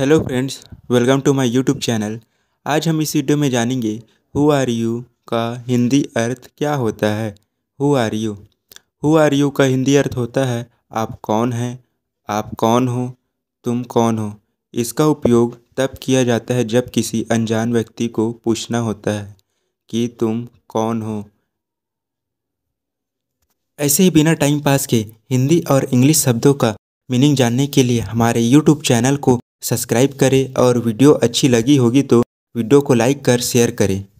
hello friends welcome to my YouTube channel आज हम इस वीडियो में जानेंगे हु आर यू का हिंदी अर्थ क्या होता है who are you who are you का हिंदी अर्थ होता है आप कौन हैं आप कौन हो तुम कौन हो इसका उपयोग तब किया जाता है जब किसी अनजान व्यक्ति को पूछना होता है कि तुम कौन हो ऐसे ही बिना टाइम पास के हिंदी और इंग्लिश शब्दों का मीनिंग जानने के लिए हमारे यूट्यूब चैनल को सब्सक्राइब करें और वीडियो अच्छी लगी होगी तो वीडियो को लाइक कर शेयर करें